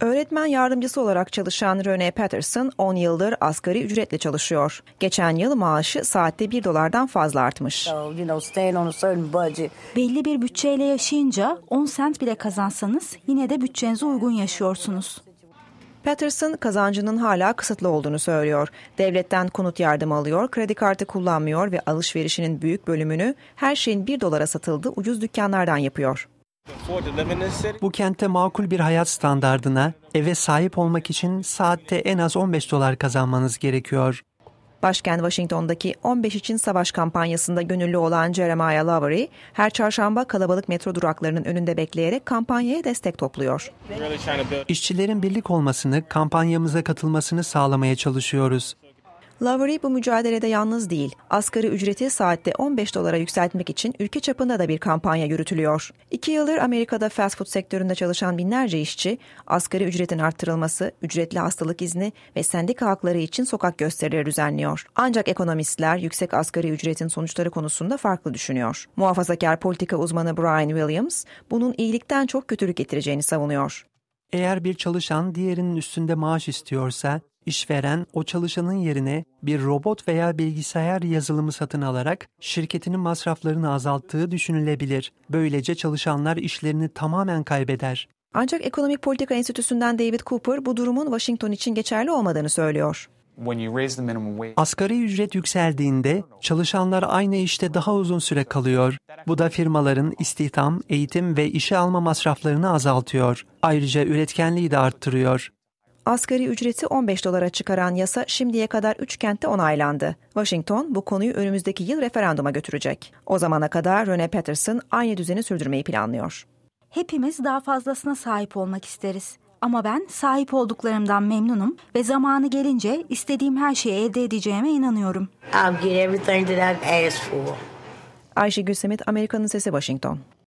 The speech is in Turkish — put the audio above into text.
Öğretmen yardımcısı olarak çalışan Rene Patterson 10 yıldır asgari ücretle çalışıyor. Geçen yıl maaşı saatte 1 dolardan fazla artmış. Belli bir bütçeyle yaşayınca 10 sent bile kazansanız yine de bütçenize uygun yaşıyorsunuz. Patterson kazancının hala kısıtlı olduğunu söylüyor. Devletten konut yardımı alıyor, kredi kartı kullanmıyor ve alışverişinin büyük bölümünü her şeyin 1 dolara satıldığı ucuz dükkanlardan yapıyor. Bu kente makul bir hayat standardına, eve sahip olmak için saatte en az 15 dolar kazanmanız gerekiyor. Başkent Washington'daki 15 için savaş kampanyasında gönüllü olan Jeremiah Lowery, her çarşamba kalabalık metro duraklarının önünde bekleyerek kampanyaya destek topluyor. İşçilerin birlik olmasını, kampanyamıza katılmasını sağlamaya çalışıyoruz. Lowry bu mücadelede yalnız değil. Asgari ücreti saatte 15 dolara yükseltmek için ülke çapında da bir kampanya yürütülüyor. İki yıldır Amerika'da fast food sektöründe çalışan binlerce işçi, asgari ücretin arttırılması, ücretli hastalık izni ve sendika hakları için sokak gösterileri düzenliyor. Ancak ekonomistler yüksek asgari ücretin sonuçları konusunda farklı düşünüyor. Muhafazakar politika uzmanı Brian Williams, bunun iyilikten çok kötülük getireceğini savunuyor. Eğer bir çalışan diğerinin üstünde maaş istiyorsa İşveren o çalışanın yerine bir robot veya bilgisayar yazılımı satın alarak şirketinin masraflarını azalttığı düşünülebilir. Böylece çalışanlar işlerini tamamen kaybeder. Ancak Ekonomik Politika Enstitüsü'nden David Cooper bu durumun Washington için geçerli olmadığını söylüyor. Asgari ücret yükseldiğinde çalışanlar aynı işte daha uzun süre kalıyor. Bu da firmaların istihdam, eğitim ve işe alma masraflarını azaltıyor. Ayrıca üretkenliği de arttırıyor. Asgari ücreti 15 dolara çıkaran yasa şimdiye kadar 3 kentte onaylandı. Washington bu konuyu önümüzdeki yıl referanduma götürecek. O zamana kadar Rene Patterson aynı düzeni sürdürmeyi planlıyor. Hepimiz daha fazlasına sahip olmak isteriz. Ama ben sahip olduklarımdan memnunum ve zamanı gelince istediğim her şeyi elde edeceğime inanıyorum. I'll get everything that I've asked for. Ayşe Gülsemit, Amerika'nın Sesi Washington.